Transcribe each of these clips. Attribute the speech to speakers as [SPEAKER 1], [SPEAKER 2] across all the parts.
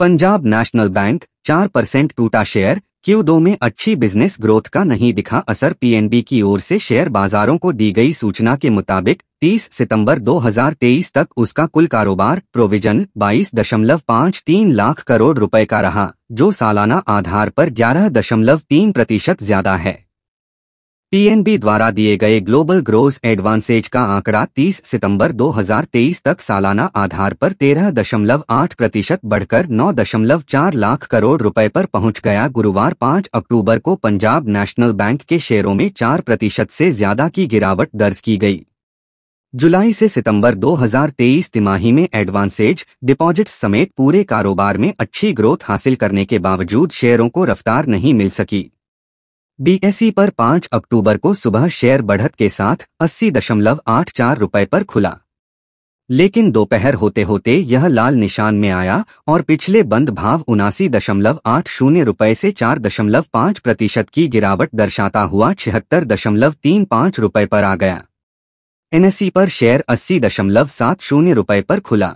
[SPEAKER 1] Punjab national bank चार percent टूटा share Q दो में अच्छी बिजनेस ग्रोथ का नहीं दिखा असर पीएनबी की ओर से शेयर बाजारों को दी गई सूचना के मुताबिक 30 सितंबर 2023 तक उसका कुल कारोबार प्रोविजन 22.53 लाख करोड़ रुपए का रहा जो सालाना आधार पर 11.3 प्रतिशत ज्यादा है पीएनबी द्वारा दिए गए ग्लोबल ग्रोस एडवांसेज का आंकड़ा 30 सितंबर 2023 तक सालाना आधार पर 13.8 प्रतिशत बढ़कर 9.4 लाख करोड़ रुपए पर पहुंच गया गुरुवार 5 अक्टूबर को पंजाब नेशनल बैंक के शेयरों में 4 प्रतिशत से ज्यादा की गिरावट दर्ज की गई जुलाई से सितंबर 2023 तिमाही में एडवांसेज डिपॉजिट समेत पूरे कारोबार में अच्छी ग्रोथ हासिल करने के बावजूद शेयरों को रफ्तार नहीं मिल सकी बीएसई e पर 5 अक्टूबर को सुबह शेयर बढ़त के साथ अस्सी दशमलव आठ चार रुपये पर खुला लेकिन दोपहर होते होते यह लाल निशान में आया और पिछले बंद भाव उनासी दशमलव आठ शून्य रुपये से चार दशमलव पाँच प्रतिशत की गिरावट दर्शाता हुआ छिहत्तर दशमलव तीन पाँच रुपये पर आ गया एनएससी e पर शेयर अस्सी दशमलव सात शून्य रुपये पर खुला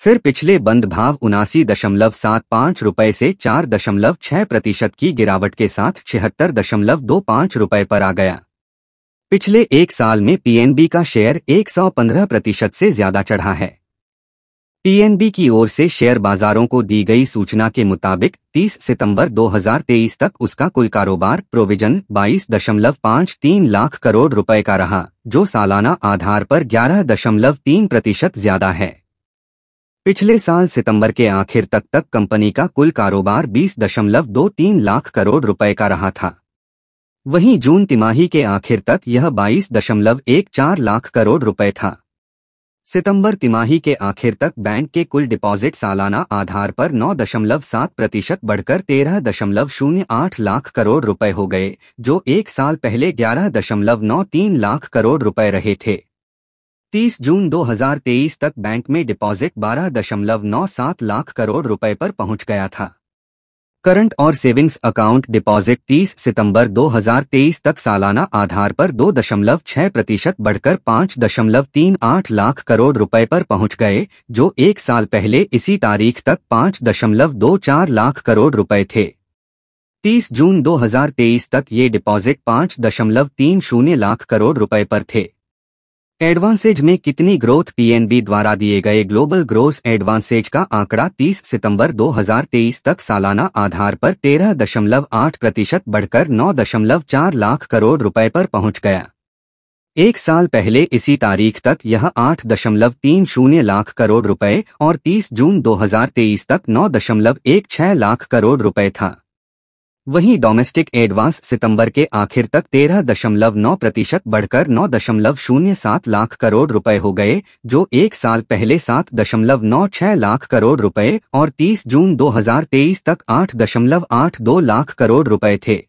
[SPEAKER 1] फिर पिछले बंद भाव उनासी दशमलव सात पाँच रूपए से चार दशमलव छह प्रतिशत की गिरावट के साथ छिहत्तर दशमलव दो पाँच रूपए पर आ गया पिछले एक साल में पीएनबी का शेयर एक सौ पंद्रह प्रतिशत से ज्यादा चढ़ा है पीएनबी की ओर से शेयर बाजारों को दी गई सूचना के मुताबिक 30 सितंबर 2023 तक उसका कुल कारोबार प्रोविजन 22.53 लाख करोड़ रुपए का रहा जो सालाना आधार पर 11.3 प्रतिशत ज्यादा है पिछले साल सितंबर के आखिर तक तक कंपनी का कुल कारोबार 20.23 लाख करोड़ रुपए का रहा था वहीं जून तिमाही के आखिर तक यह 22.14 लाख करोड़ रुपए था सितंबर तिमाही के आखिर तक बैंक के कुल डिपॉजिट सालाना आधार पर 9.7 प्रतिशत बढ़कर 13.08 लाख करोड़ रुपए हो गए जो एक साल पहले 11.93 लाख करोड़ रुपए रहे थे 30 जून 2023 तक बैंक में डिपॉजिट 12.97 लाख करोड़ रुपए पर पहुंच गया था करंट और सेविंग्स अकाउंट डिपॉजिट 30 सितंबर 2023 तक सालाना आधार पर 2.6 प्रतिशत बढ़कर 5.38 लाख करोड़ रुपए पर पहुंच गए जो एक साल पहले इसी तारीख तक 5.24 लाख करोड़ रुपए थे 30 जून 2023 तक ये डिपॉजिट 5.30 लाख करोड़ रुपए पर थे एडवांसेज में कितनी ग्रोथ पीएनबी द्वारा दिए गए ग्लोबल ग्रोस एडवांसेज का आंकड़ा 30 सितंबर 2023 तक सालाना आधार पर 13.8 प्रतिशत बढ़कर 9.4 लाख करोड़ रुपए पर पहुंच गया एक साल पहले इसी तारीख तक यह 8.30 लाख करोड़ रुपए और 30 जून 2023 तक 9.16 लाख करोड़ रुपए था वहीं डोमेस्टिक एडवांस सितंबर के आखिर तक 13.9 प्रतिशत बढ़कर 9.07 लाख करोड़ रुपए हो गए जो एक साल पहले 7.96 लाख करोड़ रुपए और 30 जून 2023 तक 8.82 लाख करोड़ रुपए थे